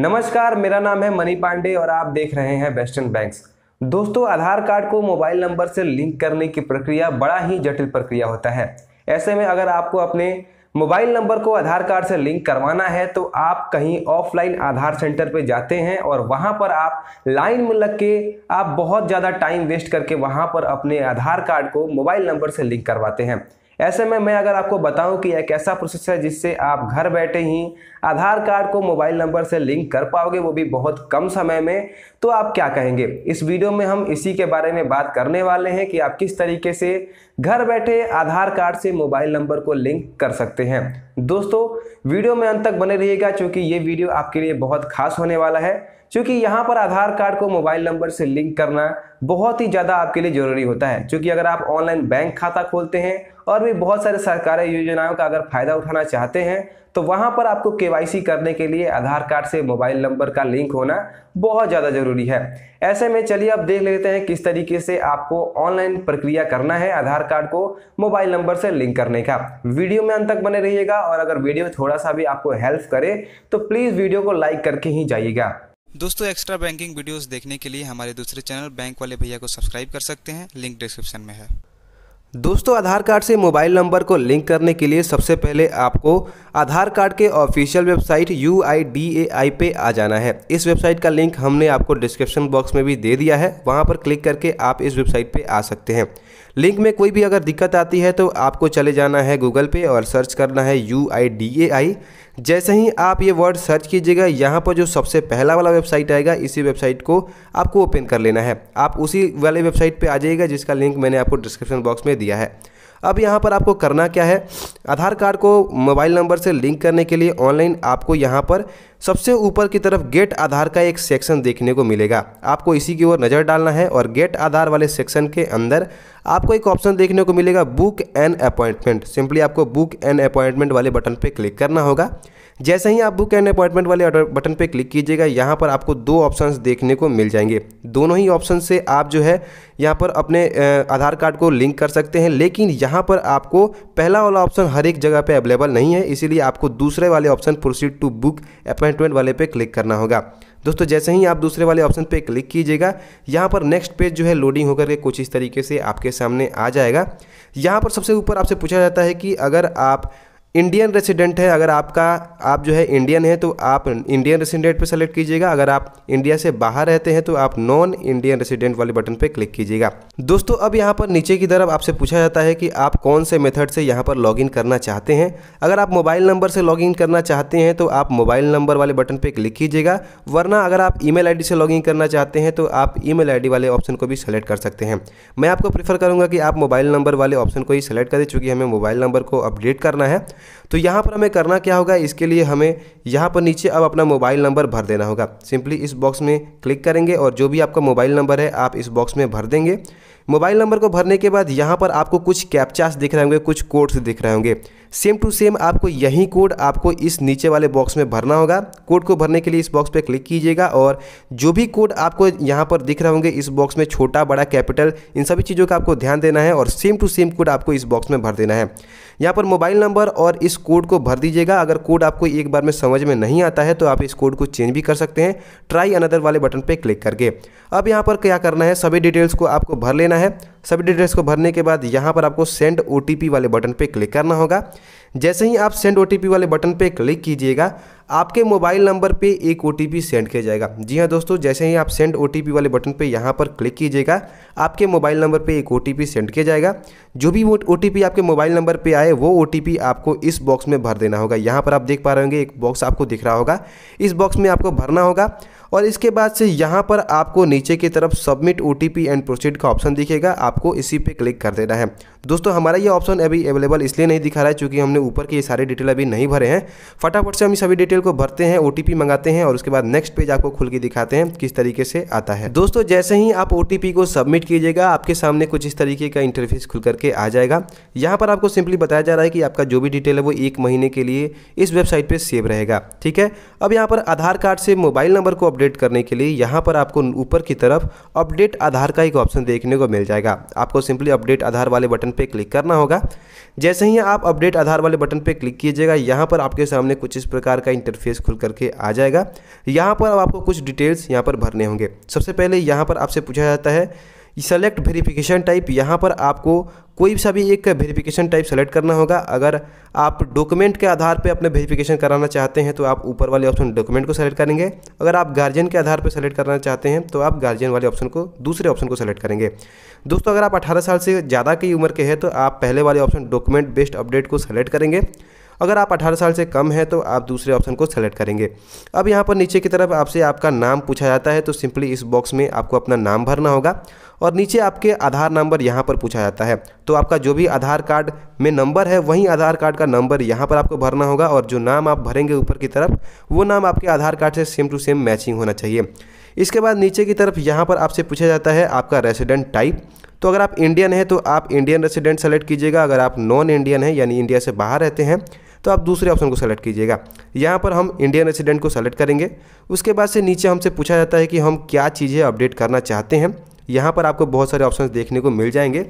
नमस्कार मेरा नाम है मनी पांडे और आप देख रहे हैं वेस्टर्न बैंक्स दोस्तों आधार कार्ड को मोबाइल नंबर से लिंक करने की प्रक्रिया बड़ा ही जटिल प्रक्रिया होता है ऐसे में अगर आपको अपने मोबाइल नंबर को आधार कार्ड से लिंक करवाना है तो आप कहीं ऑफलाइन आधार सेंटर पर जाते हैं और वहां पर आप लाइन में लग के आप बहुत ज़्यादा टाइम वेस्ट करके वहाँ पर अपने आधार कार्ड को मोबाइल नंबर से लिंक करवाते हैं ऐसे में मैं अगर आपको बताऊं कि एक ऐसा प्रोसेस है जिससे आप घर बैठे ही आधार कार्ड को मोबाइल नंबर से लिंक कर पाओगे वो भी बहुत कम समय में तो आप क्या कहेंगे इस वीडियो में हम इसी के बारे में बात करने वाले हैं कि आप किस तरीके से घर बैठे आधार कार्ड से मोबाइल नंबर को लिंक कर सकते हैं दोस्तों वीडियो में अंत तक बने रहिएगा क्योंकि ये वीडियो आपके लिए बहुत खास होने वाला है क्योंकि यहाँ पर आधार कार्ड को मोबाइल नंबर से लिंक करना बहुत ही ज़्यादा आपके लिए ज़रूरी होता है क्योंकि अगर आप ऑनलाइन बैंक खाता खोलते हैं और भी बहुत सारे सरकारी योजनाओं का अगर फ़ायदा उठाना चाहते हैं तो वहाँ पर आपको के करने के लिए आधार कार्ड से मोबाइल नंबर का लिंक होना बहुत ज़्यादा ज़रूरी है ऐसे में चलिए आप देख लेते हैं किस तरीके से आपको ऑनलाइन प्रक्रिया करना है आधार कार्ड को मोबाइल नंबर से लिंक करने का वीडियो में अंत तक बने रहिएगा और अगर वीडियो थोड़ा सा भी आपको हेल्प करे तो प्लीज़ वीडियो को लाइक करके ही जाइएगा दोस्तों एक्स्ट्रा बैंकिंग वीडियोस देखने के लिए हमारे दूसरे चैनल बैंक वाले भैया को सब्सक्राइब कर सकते हैं लिंक डिस्क्रिप्शन में है दोस्तों आधार कार्ड से मोबाइल नंबर को लिंक करने के लिए सबसे पहले आपको आधार कार्ड के ऑफिशियल वेबसाइट यू पे आ जाना है इस वेबसाइट का लिंक हमने आपको डिस्क्रिप्शन बॉक्स में भी दे दिया है वहाँ पर क्लिक करके आप इस वेबसाइट पर आ सकते हैं लिंक में कोई भी अगर दिक्कत आती है तो आपको चले जाना है गूगल पे और सर्च करना है यू आई डी ए आई जैसे ही आप ये वर्ड सर्च कीजिएगा यहाँ पर जो सबसे पहला वाला वेबसाइट आएगा इसी वेबसाइट को आपको ओपन कर लेना है आप उसी वाले वेबसाइट पर आ जाइएगा जिसका लिंक मैंने आपको डिस्क्रिप्शन बॉक्स में दिया है अब यहाँ पर आपको करना क्या है आधार कार्ड को मोबाइल नंबर से लिंक करने के लिए ऑनलाइन आपको यहाँ पर सबसे ऊपर की तरफ गेट आधार का एक सेक्शन देखने को मिलेगा आपको इसी की ओर नज़र डालना है और गेट आधार वाले सेक्शन के अंदर आपको एक ऑप्शन देखने को मिलेगा बुक एन अपॉइंटमेंट सिंपली आपको बुक एन अपॉइंटमेंट वाले बटन पर क्लिक करना होगा जैसे ही आप बुक एंड अपॉइंटमेंट वाले बटन पर क्लिक कीजिएगा यहाँ पर आपको दो ऑप्शन देखने को मिल जाएंगे दोनों ही ऑप्शन से आप जो है यहाँ पर अपने आधार कार्ड को लिंक कर सकते हैं लेकिन यहाँ पर आपको पहला वाला ऑप्शन हर एक जगह पे अवेलेबल नहीं है इसीलिए आपको दूसरे वाले option proceed to book appointment वाले पे क्लिक करना होगा दोस्तों जैसे ही आप दूसरे वाले ऑप्शन पे क्लिक कीजिएगा यहाँ पर नेक्स्ट पेज जो है लोडिंग होकर के कुछ इस तरीके से आपके सामने आ जाएगा यहाँ पर सबसे ऊपर आपसे पूछा जाता है कि अगर आप इंडियन रेसिडेंट है अगर आपका आप जो है इंडियन है तो आप इंडियन रेसिडेंट पर सेलेक्ट कीजिएगा अगर आप इंडिया से बाहर रहते हैं तो आप नॉन इंडियन रेसिडेंट वाले बटन पर क्लिक कीजिएगा दोस्तों अब यहाँ पर नीचे की तरफ आपसे पूछा जाता है कि आप कौन से मेथड से यहाँ पर लॉगिन करना चाहते हैं अगर आप मोबाइल नंबर से लॉगिन करना चाहते हैं तो आप मोबाइल नंबर वाले बटन पर क्लिक कीजिएगा वरना अगर आप ई मेल से लॉगिन करना चाहते हैं तो आप ई मेल वाले ऑप्शन को भी सेलेक्ट कर सकते हैं मैं आपको प्रीफर करूँगा कि आप मोबाइल नंबर वाले ऑप्शन को ही सेलेक्ट करें चूँकि हमें मोबाइल नंबर को अपडेट करना है तो यहाँ पर हमें करना क्या होगा इसके लिए हमें यहाँ पर नीचे अब अपना मोबाइल नंबर भर देना होगा सिंपली इस बॉक्स में क्लिक करेंगे और जो भी आपका मोबाइल नंबर है आप इस बॉक्स में भर देंगे मोबाइल नंबर को भरने के बाद यहाँ पर आपको कुछ कैप्चास दिख रहे होंगे कुछ कोड्स दिख रहे होंगे सेम टू सेम आपको यही कोड आपको इस नीचे वाले बॉक्स में भरना होगा कोड को भरने के लिए इस बॉक्स पर क्लिक कीजिएगा और जो भी कोड आपको यहाँ पर दिख रहे होंगे इस बॉक्स में छोटा बड़ा कैपिटल इन सभी चीज़ों का आपको ध्यान देना है और सेम टू सेम कोड आपको इस बॉक्स में भर देना है यहाँ पर मोबाइल नंबर और इस कोड को भर दीजिएगा अगर कोड आपको एक बार में समझ में नहीं आता है तो आप इस कोड को चेंज भी कर सकते हैं ट्राई अनदर वाले बटन पर क्लिक करके अब यहाँ पर क्या करना है सभी डिटेल्स को आपको भर लेना है सभी डिटेल्स को भरने के बाद यहाँ पर आपको सेंड ओ वाले बटन पर क्लिक करना होगा जैसे ही आप सेंड ओ वाले बटन पर क्लिक कीजिएगा आपके मोबाइल नंबर पे एक ओ सेंड किया जाएगा जी हाँ दोस्तों जैसे ही आप सेंड ओ वाले बटन पे यहाँ पर क्लिक कीजिएगा आपके मोबाइल नंबर पे एक ओ सेंड किया जाएगा जो भी वो ओ आपके मोबाइल नंबर पे आए वो ओ आपको इस बॉक्स में भर देना होगा यहाँ पर आप देख पा रहे होंगे एक बॉक्स आपको दिख रहा होगा इस बॉक्स में आपको भरना होगा और इसके बाद से यहाँ पर आपको नीचे की तरफ सबमिट ओ एंड प्रोसीड का ऑप्शन दिखेगा आपको इसी पे क्लिक कर देना है दोस्तों हमारा ये ऑप्शन अभी अवेलेबल इसलिए नहीं दिखा रहा है क्योंकि हमने ऊपर की ये सारी डिटेल अभी नहीं भरे हैं फटाफट से हम सभी डिटेल को भरते हैं ओ मंगाते हैं और उसके बाद नेक्स्ट पेज आपको खुल के दिखाते हैं किस तरीके से आता है दोस्तों जैसे ही आप ओ को सबमिट कीजिएगा आपके सामने कुछ इस तरीके का इंटरफेस खुल करके आ जाएगा यहाँ पर आपको सिंपली बताया जा रहा है कि आपका जो भी डिटेल है वो एक महीने के लिए इस वेबसाइट पर सेव रहेगा ठीक है अब यहाँ पर आधार कार्ड से मोबाइल नंबर को अपडेट अपडेट करने के लिए यहाँ पर आपको ऊपर की तरफ अपडेट आधार का एक ऑप्शन देखने को मिल जाएगा आपको सिंपली अपडेट आधार वाले बटन पर क्लिक करना होगा जैसे ही आप अपडेट आधार वाले बटन पर क्लिक कीजिएगा यहाँ पर आपके सामने कुछ इस प्रकार का इंटरफेस खुल करके आ जाएगा यहाँ पर आपको कुछ डिटेल्स यहाँ पर भरने होंगे सबसे पहले यहाँ पर आपसे पूछा जाता है सेलेक्ट वेरिफिकेशन टाइप यहाँ पर आपको कोई सा भी एक वेरिफिकेशन टाइप सेलेक्ट करना होगा अगर आप डॉक्यूमेंट के आधार पर अपने वेरिफिकेशन कराना चाहते हैं तो आप ऊपर वाले ऑप्शन डॉक्यूमेंट को सेलेक्ट करेंगे अगर आप गार्जियन के आधार पर सेलेक्ट करना चाहते हैं तो आप गार्जियन वाले ऑप्शन को दूसरे ऑप्शन को सेलेक्ट करेंगे दोस्तों अगर आप अठारह साल से ज़्यादा की उम्र के हैं तो आप पहले वाले ऑप्शन डॉक्यूमेंट बेस्ड अपडेट को सेलेक्ट करेंगे अगर आप अठारह साल से कम हैं तो आप दूसरे ऑप्शन को सेलेक्ट करेंगे अब यहाँ पर नीचे की तरफ आपसे आपका नाम पूछा जाता है तो सिंपली इस बॉक्स में आपको अपना नाम भरना होगा और नीचे आपके आधार नंबर यहाँ पर पूछा जाता है तो आपका जो भी आधार कार्ड में नंबर है वही आधार कार्ड का नंबर यहाँ पर आपको भरना होगा और जो नाम आप भरेंगे ऊपर की तरफ वो नाम आपके आधार कार्ड से सेम टू सेम मैचिंग होना चाहिए इसके बाद नीचे की तरफ यहाँ पर आपसे पूछा जाता है आपका रेसिडेंट टाइप तो अगर आप इंडियन हैं तो आप इंडियन रेसिडेंट सेलेक्ट कीजिएगा अगर आप नॉन इंडियन हैं यानी इंडिया से बाहर रहते हैं तो आप दूसरे ऑप्शन को सेलेक्ट कीजिएगा यहाँ पर हम इंडियन रेसिडेंट को सेलेक्ट करेंगे उसके बाद से नीचे हमसे पूछा जाता है कि हम क्या चीज़ें अपडेट करना चाहते हैं यहाँ पर आपको बहुत सारे ऑप्शन देखने को मिल जाएंगे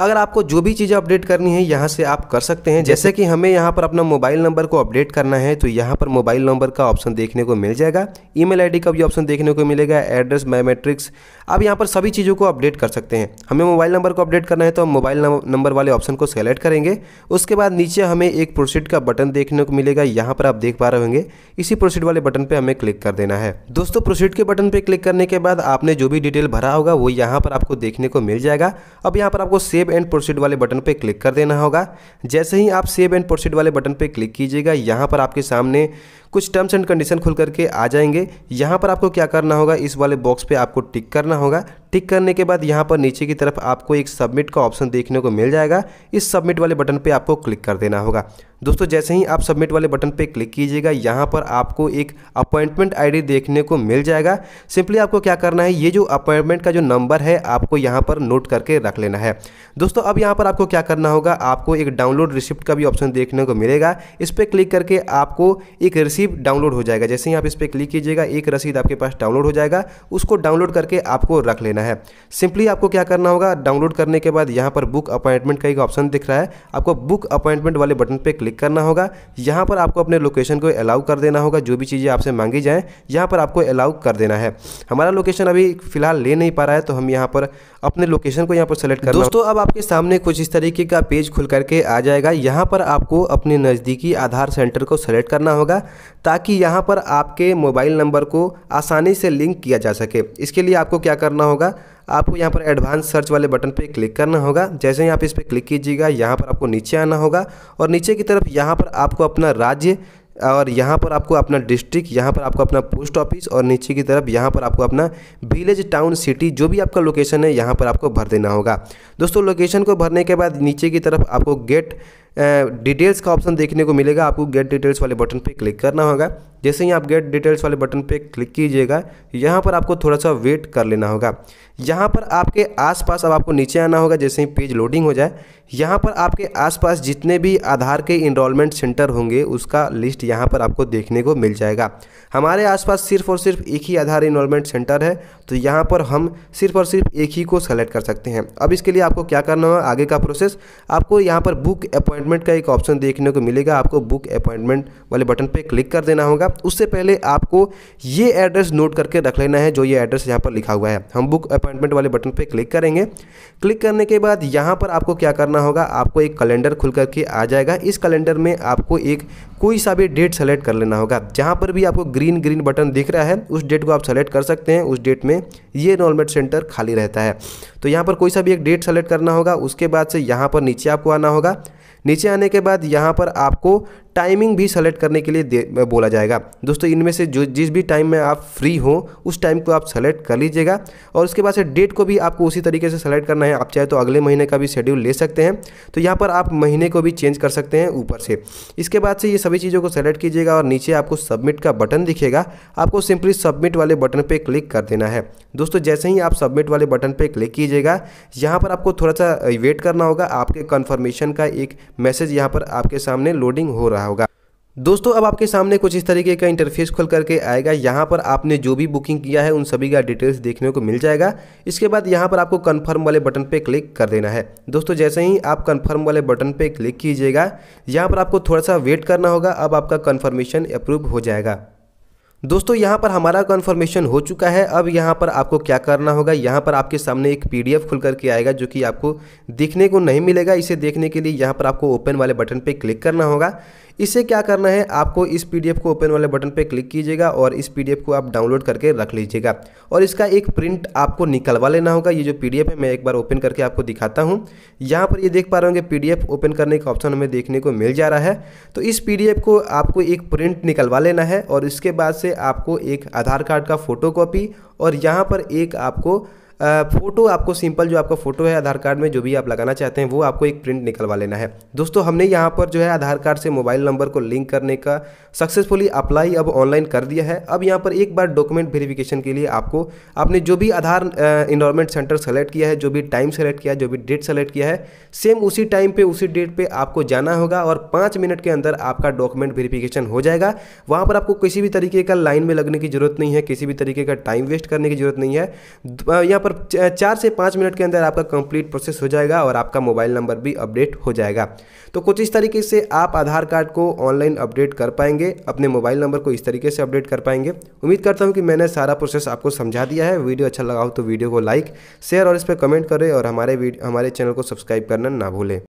अगर आपको जो भी चीज़ें अपडेट करनी है यहाँ से आप कर सकते हैं जैसे कि हमें यहाँ पर अपना मोबाइल नंबर को अपडेट करना है तो यहाँ पर मोबाइल नंबर का ऑप्शन देखने को मिल जाएगा ईमेल आईडी का भी ऑप्शन देखने को मिलेगा एड्रेस बायोमेट्रिक्स आप यहाँ पर सभी चीज़ों को अपडेट कर सकते हैं हमें मोबाइल नंबर को अपडेट करना है तो हम मोबाइल नंबर वाले ऑप्शन को सेलेक्ट करेंगे उसके बाद नीचे हमें एक प्रोसीड का बटन देखने को मिलेगा यहाँ पर आप देख पा रहे होंगे इसी प्रोसीड वाले बटन पर हमें क्लिक कर देना है दोस्तों प्रोसीड के बटन पर क्लिक करने के बाद आपने जो भी डिटेल भरा होगा वो यहाँ पर आपको देखने को मिल जाएगा अब यहाँ पर आपको सेव एंड प्रोसीड वाले बटन पर क्लिक कर देना होगा जैसे ही आप सेव एंड प्रोसीड वाले बटन पर क्लिक कीजिएगा यहाँ पर आपके सामने कुछ टर्म्स एंड कंडीशन खुल करके आ जाएंगे यहाँ पर आपको क्या करना होगा इस वाले बॉक्स पर आपको टिक करना होगा टिक करने के बाद यहाँ पर नीचे की तरफ आपको एक सबमिट का ऑप्शन देखने को मिल जाएगा इस सबमिट वाले बटन पे आपको क्लिक कर देना होगा दोस्तों जैसे ही आप सबमिट वाले बटन पे क्लिक कीजिएगा यहाँ पर आपको एक अपॉइंटमेंट आईडी देखने को मिल जाएगा सिंपली आपको क्या करना है ये जो अपॉइंटमेंट का जो नंबर है आपको यहाँ पर नोट करके रख लेना है दोस्तों अब यहाँ पर आपको क्या करना होगा आपको एक डाउनलोड रिसिप्ट का भी ऑप्शन देखने को मिलेगा इस पर क्लिक करके आपको एक रिसिप्ट रसीद डाउनलोड हो जाएगा जैसे ही आप इस पर क्लिक कीजिएगा एक रसीद आपके पास डाउनलोड हो जाएगा उसको डाउनलोड करके आपको रख लेना है सिंपली आपको क्या करना होगा डाउनलोड करने के बाद यहाँ पर बुक अपॉइंटमेंट का एक ऑप्शन दिख रहा है आपको बुक अपॉइंटमेंट वाले बटन पर क्लिक करना होगा यहाँ पर आपको अपने लोकेशन को अलाउ कर देना होगा जो भी चीज़ें आपसे मांगी जाएँ यहाँ पर आपको अलाउ कर देना है हमारा लोकेशन अभी फिलहाल ले नहीं पा रहा है तो हम यहाँ पर अपने लोकेशन को यहाँ पर सेलेक्ट करना दोस्तों अब आपके सामने कुछ इस तरीके का पेज खुल करके आ जाएगा यहाँ पर आपको अपने नज़दीकी आधार सेंटर को सेलेक्ट करना होगा ताकि यहाँ पर आपके मोबाइल नंबर को आसानी से लिंक किया जा सके इसके लिए आपको क्या करना होगा आपको यहाँ पर एडवांस सर्च वाले बटन पे क्लिक करना होगा जैसे ही आप इस पर क्लिक कीजिएगा यहाँ पर आपको नीचे आना होगा और नीचे की तरफ यहाँ पर आपको अपना राज्य और यहाँ पर आपको अपना डिस्ट्रिक्ट यहाँ पर आपको अपना पोस्ट ऑफिस और नीचे की तरफ यहाँ पर आपको अपना विलेज टाउन सिटी जो भी आपका लोकेशन है यहाँ पर आपको भर देना होगा दोस्तों लोकेशन को भरने के बाद नीचे की तरफ आपको गेट डिटेल्स का ऑप्शन देखने को मिलेगा आपको गेट डिटेल्स वाले बटन पे क्लिक करना होगा जैसे ही आप गेट डिटेल्स वाले बटन पे क्लिक कीजिएगा यहाँ पर आपको थोड़ा सा वेट कर लेना होगा यहाँ पर आपके आसपास अब आपको नीचे आना होगा जैसे ही पेज लोडिंग हो जाए यहाँ पर आपके आसपास जितने भी आधार के इनरोलमेंट सेंटर होंगे उसका लिस्ट यहाँ पर आपको देखने को मिल जाएगा हमारे आसपास सिर्फ और सिर्फ एक ही आधार इनरोलमेंट सेंटर है तो यहाँ पर हम सिर्फ और सिर्फ एक ही को सेलेक्ट कर सकते हैं अब इसके लिए आपको क्या करना होगा आगे का प्रोसेस आपको यहाँ पर बुक अपॉइंट अपॉइंटमेंट का एक ऑप्शन देखने को मिलेगा आपको बुक अपॉइंटमेंट वाले बटन पर क्लिक कर देना होगा उससे पहले आपको ये एड्रेस नोट करके रख लेना है जो ये एड्रेस यहाँ पर लिखा हुआ है हम बुक अपॉइंटमेंट वाले बटन पर क्लिक करेंगे क्लिक करने के बाद यहाँ पर आपको क्या करना होगा आपको एक कैलेंडर खुल करके आ जाएगा इस कैलेंडर में आपको एक कोई सा भी डेट सेलेक्ट कर लेना होगा जहाँ पर भी आपको ग्रीन ग्रीन बटन दिख रहा है उस डेट को आप सेलेक्ट कर सकते हैं उस डेट में ये नॉर्मेट सेंटर खाली रहता है तो यहाँ पर कोई सा भी एक डेट सेलेक्ट करना होगा उसके बाद से यहाँ पर नीचे आपको आना होगा नीचे आने के बाद यहाँ पर आपको टाइमिंग भी सेलेक्ट करने के लिए बोला जाएगा दोस्तों इनमें से जो जिस भी टाइम में आप फ्री हो उस टाइम को आप सेलेक्ट कर लीजिएगा और उसके बाद से डेट को भी आपको उसी तरीके से सेलेक्ट करना है आप चाहे तो अगले महीने का भी शेड्यूल ले सकते हैं तो यहाँ पर आप महीने को भी चेंज कर सकते हैं ऊपर से इसके बाद से ये सभी चीज़ों को सेलेक्ट कीजिएगा और नीचे आपको सबमिट का बटन दिखेगा आपको सिंपली सबमिट वाले बटन पर क्लिक कर देना है दोस्तों जैसे ही आप सबमिट वाले बटन पर क्लिक कीजिएगा यहाँ पर आपको थोड़ा सा वेट करना होगा आपके कन्फर्मेशन का एक मैसेज यहाँ पर आपके सामने लोडिंग हो रहा रहा होगा दोस्तों अब आपके सामने कुछ इस तरीके का इंटरफेस खोल करके आएगा यहाँ पर आपने जो भी बुकिंग किया है उन सभी का डिटेल्स देखने को मिल जाएगा इसके बाद यहाँ पर आपको कंफर्म वाले बटन पे क्लिक कर देना है दोस्तों जैसे ही आप कंफर्म वाले बटन पे क्लिक कीजिएगा यहाँ पर आपको थोड़ा सा वेट करना होगा अब आपका कन्फर्मेशन अप्रूव हो जाएगा दोस्तों यहाँ पर हमारा कन्फर्मेशन हो चुका है अब यहाँ पर आपको क्या करना होगा यहाँ पर आपके सामने एक पीडीएफ खुल करके आएगा जो कि आपको देखने को नहीं मिलेगा इसे देखने के लिए यहाँ पर आपको ओपन वाले बटन पर क्लिक करना होगा इसे क्या करना है आपको इस पीडीएफ को ओपन वाले बटन पर क्लिक कीजिएगा और इस पीडीएफ को आप डाउनलोड करके रख लीजिएगा और इसका एक प्रिंट आपको निकलवा लेना होगा ये जो पीडीएफ है मैं एक बार ओपन करके आपको दिखाता हूँ यहाँ पर ये देख पा रहे होंगे पीडीएफ ओपन करने का ऑप्शन हमें देखने को मिल जा रहा है तो इस पी को आपको एक प्रिंट निकलवा लेना है और इसके बाद से आपको एक आधार कार्ड का फ़ोटो और यहाँ पर एक आपको फ़ोटो आपको सिंपल जो आपका फ़ोटो है आधार कार्ड में जो भी आप लगाना चाहते हैं वो आपको एक प्रिंट निकलवा लेना है दोस्तों हमने यहाँ पर जो है आधार कार्ड से मोबाइल नंबर को लिंक करने का सक्सेसफुली अप्लाई अब ऑनलाइन कर दिया है अब यहाँ पर एक बार डॉक्यूमेंट वेरिफिकेशन के लिए आपको आपने जो भी आधार इनरोलमेंट सेंटर सेलेक्ट किया है जो भी टाइम सेलेक्ट किया है जो भी डेट सेलेक्ट किया है सेम उसी टाइम पर उसी डेट पर आपको जाना होगा और पाँच मिनट के अंदर आपका डॉक्यूमेंट वेरिफिकेशन हो जाएगा वहाँ पर आपको किसी भी तरीके का लाइन में लगने की जरूरत नहीं है किसी भी तरीके का टाइम वेस्ट करने की जरूरत नहीं है यहाँ पर चार से पाँच मिनट के अंदर आपका कंप्लीट प्रोसेस हो जाएगा और आपका मोबाइल नंबर भी अपडेट हो जाएगा तो कुछ इस तरीके से आप आधार कार्ड को ऑनलाइन अपडेट कर पाएंगे अपने मोबाइल नंबर को इस तरीके से अपडेट कर पाएंगे उम्मीद करता हूँ कि मैंने सारा प्रोसेस आपको समझा दिया है वीडियो अच्छा लगा हो तो वीडियो को लाइक शेयर और इस पर कमेंट करें और हमारे हमारे चैनल को सब्सक्राइब करना ना भूलें